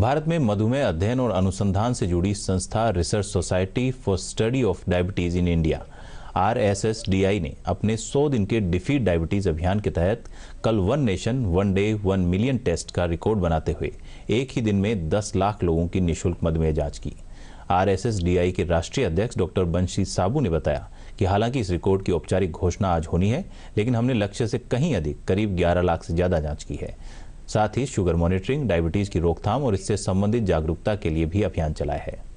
भारत में मधुमेह अध्ययन और अनुसंधान से जुड़ी संस्था research society for study of diabetes in India आर ने अपने 100 दिन के डिफीट डायबिटीज अभियान के तहत कल one nation one day one million test का रिकॉर्ड बनाते हुए एक ही दिन में 10 लाख लोगों की निशुल्क मधुमेह जांच की आर के राष्ट्रीय अध्यक्ष डॉक्टर बंशी साबू ने बताया कि हालांकि इस रिकॉर्ड की औपचारिक घोषणा आज होनी है लेकिन हमने लक्ष्य से कहीं अधिक करीब 11 लाख से ज़्यादा जांच की है साथ ही शुगर मॉनिटरिंग डायबिटीज की रोकथाम और इससे संबंधित जागरूकता के लिए भी अभियान चलाया है